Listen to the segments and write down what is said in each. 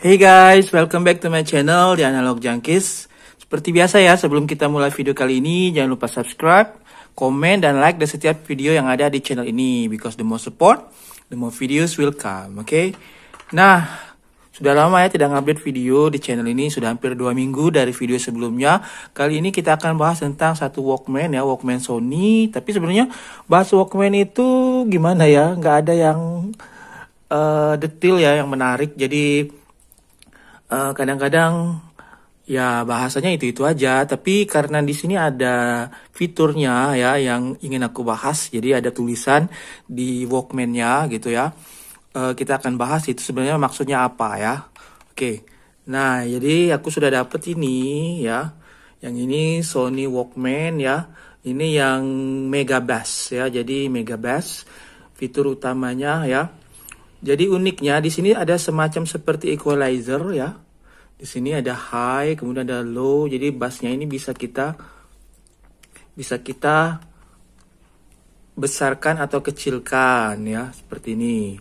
Hey guys, welcome back to my channel di Analog Junkies. Seperti biasa ya, sebelum kita mulai video kali ini, jangan lupa subscribe, komen, dan like dari setiap video yang ada di channel ini. Because the more support, the more videos will come, oke? Okay? Nah, sudah lama ya tidak update video di channel ini, sudah hampir 2 minggu dari video sebelumnya. Kali ini kita akan bahas tentang satu Walkman ya, Walkman Sony. Tapi sebenarnya bahas Walkman itu gimana ya, nggak ada yang uh, detail ya, yang menarik. Jadi kadang eh, kadang-kadang ya bahasanya itu-itu aja, tapi karena di sini ada fiturnya ya yang ingin aku bahas, jadi ada tulisan di Walkmannya gitu ya. Uh, kita akan bahas itu sebenarnya maksudnya apa ya. Oke. Okay. Nah, jadi aku sudah dapat ini ya. Yang ini Sony Walkman ya. Ini yang Mega Bass ya. Jadi Mega Bass fitur utamanya ya. Jadi uniknya di sini ada semacam seperti equalizer ya. Di sini ada high, kemudian ada low. Jadi bassnya ini bisa kita bisa kita besarkan atau kecilkan ya, seperti ini.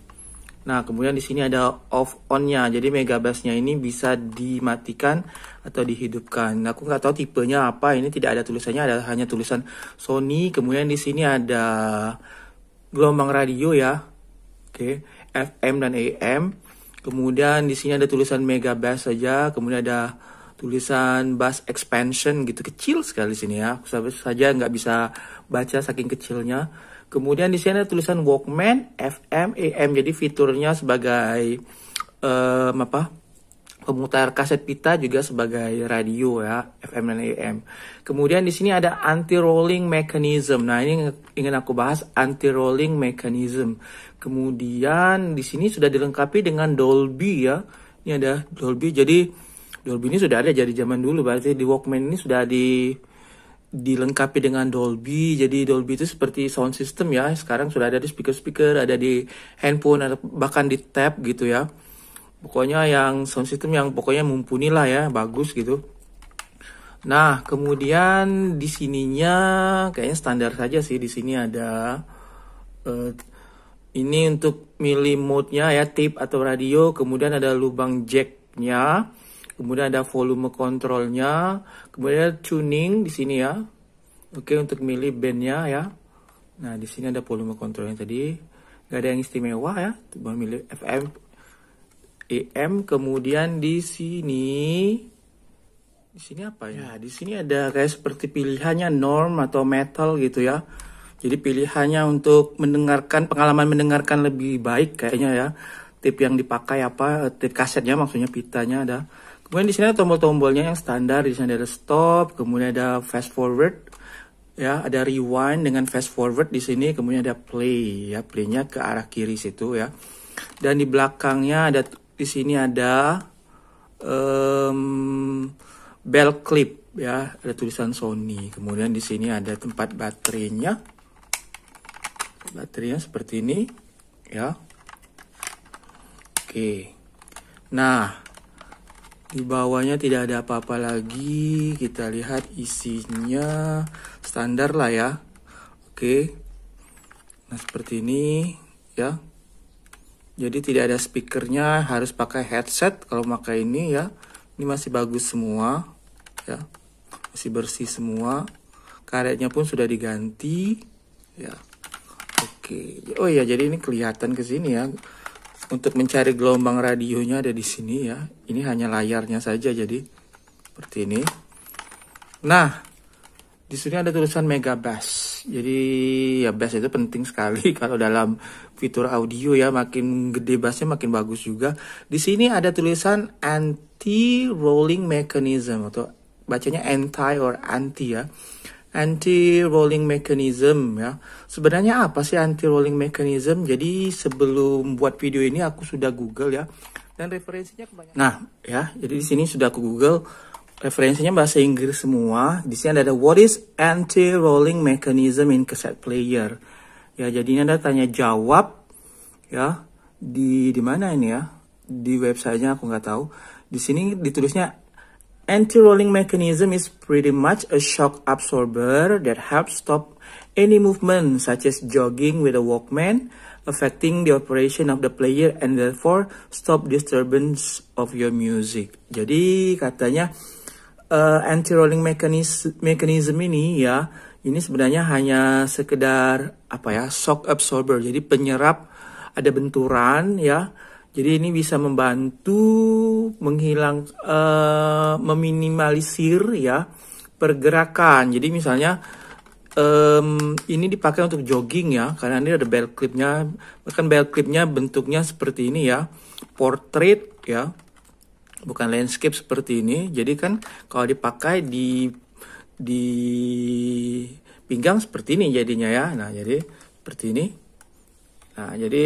Nah, kemudian di sini ada off on-nya. Jadi mega bassnya ini bisa dimatikan atau dihidupkan. Nah, aku nggak tahu tipenya apa. Ini tidak ada tulisannya, ada hanya tulisan Sony. Kemudian di sini ada gelombang radio ya. Oke, okay. FM dan AM. Kemudian di sini ada tulisan Mega Bass saja, kemudian ada tulisan Bass Expansion gitu kecil sekali sini ya. Aku saja nggak bisa baca saking kecilnya. Kemudian di sini ada tulisan Walkman FM AM jadi fiturnya sebagai um, apa? pemutar kaset pita juga sebagai radio ya FM dan AM. Kemudian di sini ada anti rolling mechanism. Nah ini ingin aku bahas anti rolling mechanism. Kemudian di sini sudah dilengkapi dengan Dolby ya. Ini ada Dolby. Jadi Dolby ini sudah ada jadi zaman dulu. Berarti di Walkman ini sudah di dilengkapi dengan Dolby. Jadi Dolby itu seperti sound system ya. Sekarang sudah ada di speaker-speaker, ada di handphone, bahkan di tab gitu ya pokoknya yang sound system yang pokoknya mumpuni lah ya bagus gitu nah kemudian di sininya kayaknya standar saja sih di sini ada uh, ini untuk milih mode-nya ya tip atau radio kemudian ada lubang jack-nya kemudian ada volume kontrolnya kemudian tuning di sini ya oke untuk milih bandnya ya nah di sini ada volume kontrolnya tadi gak ada yang istimewa ya cuma milih FM EM kemudian di sini di sini apa ya? Hmm. Di sini ada kayak seperti pilihannya norm atau metal gitu ya. Jadi pilihannya untuk mendengarkan pengalaman mendengarkan lebih baik kayaknya ya. Tip yang dipakai apa? Tip kasetnya maksudnya pitanya ada. Kemudian di sini ada tombol-tombolnya yang standar, di sini ada stop, kemudian ada fast forward, ya ada rewind dengan fast forward di sini, kemudian ada play, ya playnya ke arah kiri situ ya. Dan di belakangnya ada di sini ada um, bell clip ya, ada tulisan Sony. Kemudian di sini ada tempat baterainya. Baterainya seperti ini ya. Oke. Nah, di bawahnya tidak ada apa-apa lagi. Kita lihat isinya standar lah ya. Oke. Nah, seperti ini ya jadi tidak ada speakernya harus pakai headset kalau pakai ini ya ini masih bagus semua ya masih bersih semua karetnya pun sudah diganti ya oke oh iya jadi ini kelihatan ke sini ya untuk mencari gelombang radionya ada di sini ya ini hanya layarnya saja jadi seperti ini nah di sini ada tulisan Mega Bass. Jadi ya bass itu penting sekali kalau dalam fitur audio ya makin gede bassnya makin bagus juga. Di sini ada tulisan anti rolling mechanism atau bacanya anti or anti ya. Anti rolling mechanism ya. Sebenarnya apa sih anti rolling mechanism? Jadi sebelum buat video ini aku sudah Google ya. Dan referensinya kebanyakan. Nah, ya, jadi di sini sudah aku Google referensinya bahasa Inggris semua. Di sini ada what is anti-rolling mechanism in cassette player. Ya, jadinya ada tanya jawab ya di di mana ini ya? Di websitenya aku nggak tahu. Di sini ditulisnya anti-rolling mechanism is pretty much a shock absorber that helps stop any movement such as jogging with a Walkman affecting the operation of the player and therefore stop disturbance of your music. Jadi katanya uh, eh, anti rolling mechanism, mechanism ini ya ini sebenarnya hanya sekedar apa ya shock absorber jadi penyerap ada benturan ya jadi ini bisa membantu menghilang uh, meminimalisir ya pergerakan jadi misalnya um, ini dipakai untuk jogging ya karena ini ada belt clipnya bahkan belt clipnya bentuknya seperti ini ya portrait ya bukan landscape seperti ini. Jadi kan kalau dipakai di di pinggang seperti ini jadinya ya. Nah, jadi seperti ini. Nah, jadi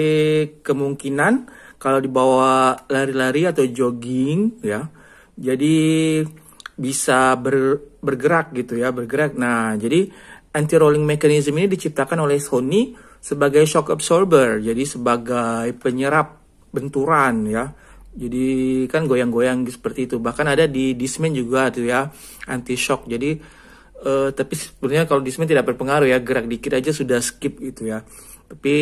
kemungkinan kalau dibawa lari-lari atau jogging ya. Jadi bisa ber, bergerak gitu ya, bergerak. Nah, jadi anti rolling mechanism ini diciptakan oleh Sony sebagai shock absorber, jadi sebagai penyerap benturan ya jadi kan goyang-goyang seperti itu. Bahkan ada di dismen juga tuh ya anti shock. Jadi uh, tapi sebenarnya kalau dismen tidak berpengaruh ya gerak dikit aja sudah skip gitu ya. Tapi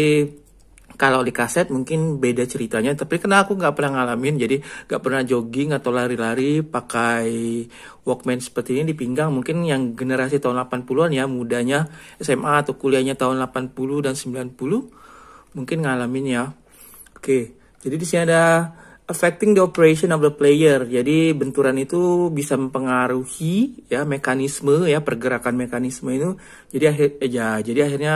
kalau di kaset mungkin beda ceritanya. Tapi karena aku nggak pernah ngalamin, jadi nggak pernah jogging atau lari-lari pakai Walkman seperti ini di pinggang. Mungkin yang generasi tahun 80-an ya, mudanya SMA atau kuliahnya tahun 80 dan 90 mungkin ngalamin ya. Oke, jadi di sini ada affecting the operation of the player. Jadi benturan itu bisa mempengaruhi ya mekanisme ya pergerakan mekanisme itu. Jadi akhir ya jadi akhirnya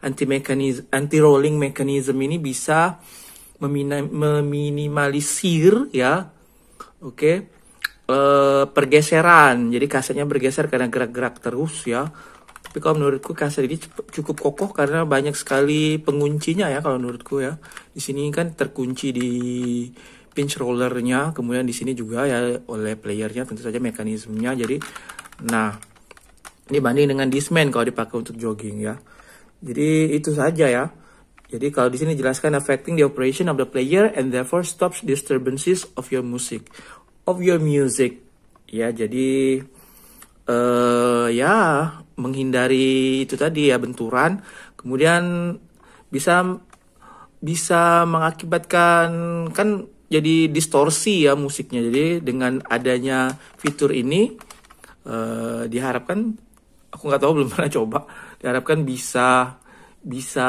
anti mekanisme anti rolling mechanism ini bisa meminimalisir ya oke okay, uh, eh, pergeseran. Jadi kasetnya bergeser karena gerak-gerak terus ya. Tapi kalau menurutku kaset ini cukup kokoh karena banyak sekali penguncinya ya kalau menurutku ya. Di sini kan terkunci di pinch rollernya kemudian di sini juga ya oleh playernya tentu saja mekanismenya jadi nah ini banding dengan disman kalau dipakai untuk jogging ya jadi itu saja ya jadi kalau di sini jelaskan affecting the operation of the player and therefore stops disturbances of your music of your music ya jadi uh, ya menghindari itu tadi ya benturan kemudian bisa bisa mengakibatkan kan jadi distorsi ya musiknya. Jadi dengan adanya fitur ini uh, diharapkan aku nggak tahu belum pernah coba. Diharapkan bisa bisa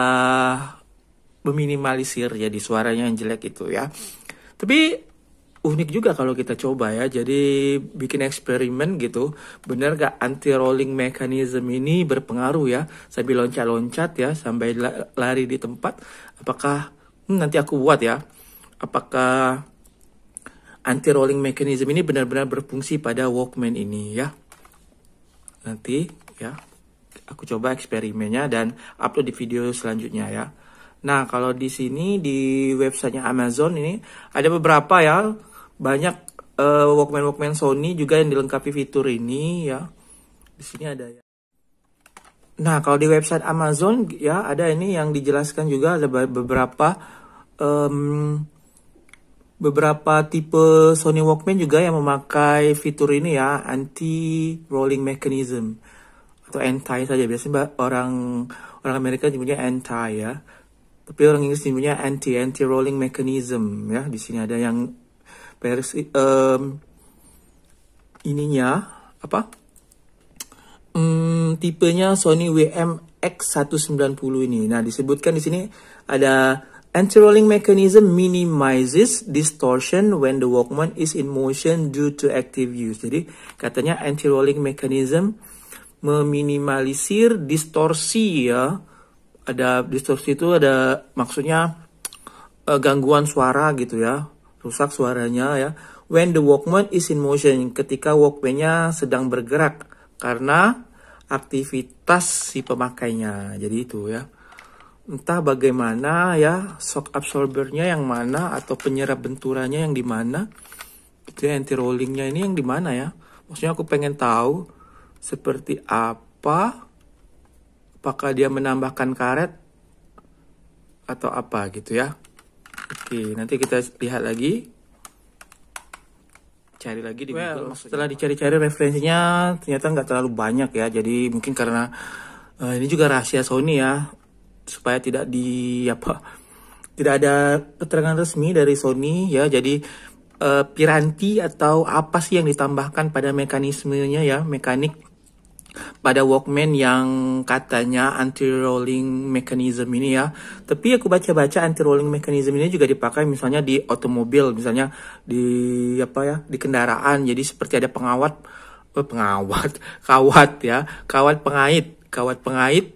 meminimalisir ya di suaranya yang jelek itu ya. Tapi unik juga kalau kita coba ya. Jadi bikin eksperimen gitu. Bener gak anti rolling mechanism ini berpengaruh ya? Sambil loncat-loncat ya, sampai lari di tempat. Apakah hmm, nanti aku buat ya? apakah anti-rolling mechanism ini benar-benar berfungsi pada Walkman ini ya. Nanti ya, aku coba eksperimennya dan upload di video selanjutnya ya. Nah, kalau di sini di websitenya Amazon ini ada beberapa ya, banyak uh, eh, Walkman Walkman Sony juga yang dilengkapi fitur ini ya. Di sini ada ya. Nah, kalau di website Amazon ya ada ini yang dijelaskan juga ada beberapa um, beberapa tipe Sony Walkman juga yang memakai fitur ini ya anti rolling mechanism atau anti saja biasanya orang orang Amerika nyebutnya anti ya tapi orang Inggris nyebutnya anti anti rolling mechanism ya di sini ada yang versi um, ininya apa um, tipenya Sony WMX 190 ini nah disebutkan di sini ada Anti-rolling mechanism minimizes distortion when the walkman is in motion due to active use. Jadi katanya anti-rolling mechanism meminimalisir distorsi ya. Ada distorsi itu ada maksudnya uh, gangguan suara gitu ya, rusak suaranya ya. When the walkman is in motion, ketika walkmannya sedang bergerak karena aktivitas si pemakainya. Jadi itu ya entah bagaimana ya shock absorbernya yang mana atau penyerap benturannya yang di mana itu ya, anti rollingnya ini yang di mana ya maksudnya aku pengen tahu seperti apa apakah dia menambahkan karet atau apa gitu ya oke nanti kita lihat lagi cari lagi di well, Google setelah dicari-cari referensinya ternyata nggak terlalu banyak ya jadi mungkin karena uh, ini juga rahasia Sony ya supaya tidak di apa tidak ada keterangan resmi dari Sony ya jadi uh, piranti atau apa sih yang ditambahkan pada mekanismenya ya mekanik pada Walkman yang katanya anti-rolling mechanism ini ya. Tapi aku baca-baca anti-rolling mechanism ini juga dipakai misalnya di otomobil, misalnya di apa ya, di kendaraan. Jadi seperti ada pengawat, eh, pengawat, kawat ya, kawat pengait, kawat pengait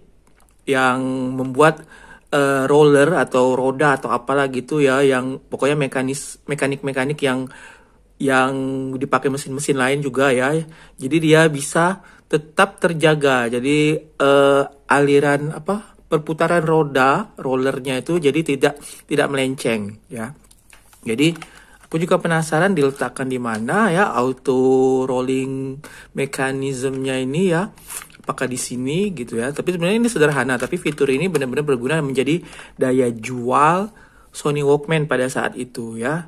yang membuat uh, roller atau roda atau apalah gitu ya yang pokoknya mekanis mekanik-mekanik yang yang dipakai mesin-mesin lain juga ya. Jadi dia bisa tetap terjaga. Jadi uh, aliran apa perputaran roda rollernya itu jadi tidak tidak melenceng ya. Jadi aku juga penasaran diletakkan di mana ya auto rolling mekanismenya ini ya apakah di sini gitu ya. Tapi sebenarnya ini sederhana, tapi fitur ini benar-benar berguna menjadi daya jual Sony Walkman pada saat itu ya.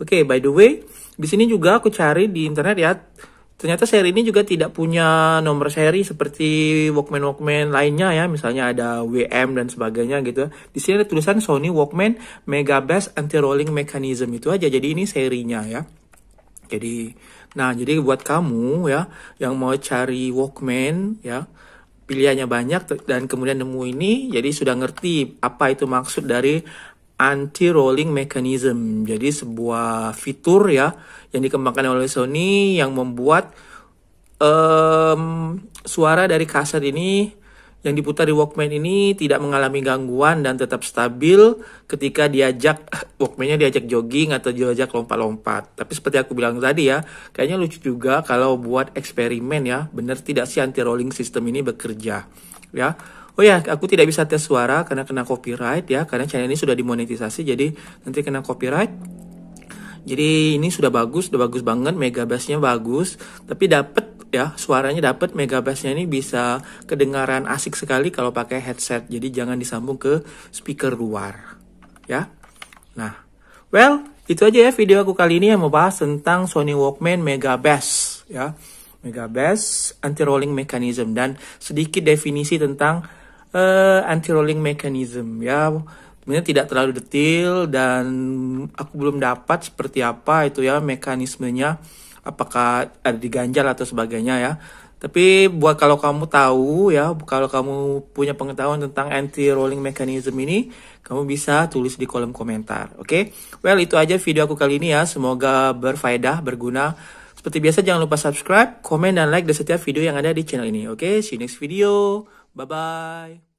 Oke, okay, by the way, di sini juga aku cari di internet ya. Ternyata seri ini juga tidak punya nomor seri seperti Walkman Walkman lainnya ya, misalnya ada WM dan sebagainya gitu. Ya. Di sini ada tulisan Sony Walkman Mega Bass Anti Rolling Mechanism itu aja. Jadi ini serinya ya. Jadi, nah jadi buat kamu ya yang mau cari Walkman ya pilihannya banyak dan kemudian nemu ini jadi sudah ngerti apa itu maksud dari anti rolling mechanism. Jadi sebuah fitur ya yang dikembangkan oleh Sony yang membuat um, suara dari kaset ini yang diputar di Walkman ini tidak mengalami gangguan dan tetap stabil ketika diajak Walkman-nya diajak jogging atau diajak lompat-lompat. Tapi seperti aku bilang tadi ya, kayaknya lucu juga kalau buat eksperimen ya, benar tidak sih anti-rolling system ini bekerja ya. Oh ya, aku tidak bisa tes suara karena kena copyright ya, karena channel ini sudah dimonetisasi jadi nanti kena copyright. Jadi ini sudah bagus, sudah bagus banget, mega bassnya bagus, tapi dapat ya suaranya dapat megabassnya ini bisa kedengaran asik sekali kalau pakai headset jadi jangan disambung ke speaker luar ya nah well itu aja ya video aku kali ini yang membahas tentang Sony Walkman Mega Bass ya Mega Bass anti rolling mechanism dan sedikit definisi tentang uh, eh, anti rolling mechanism ya ini tidak terlalu detail dan aku belum dapat seperti apa itu ya mekanismenya apakah ada eh, di ganjal atau sebagainya ya. Tapi buat kalau kamu tahu ya, kalau kamu punya pengetahuan tentang anti rolling mechanism ini, kamu bisa tulis di kolom komentar. Oke? Okay? Well, itu aja video aku kali ini ya. Semoga berfaedah, berguna. Seperti biasa jangan lupa subscribe, komen dan like di setiap video yang ada di channel ini. Oke, okay? see you next video. Bye bye.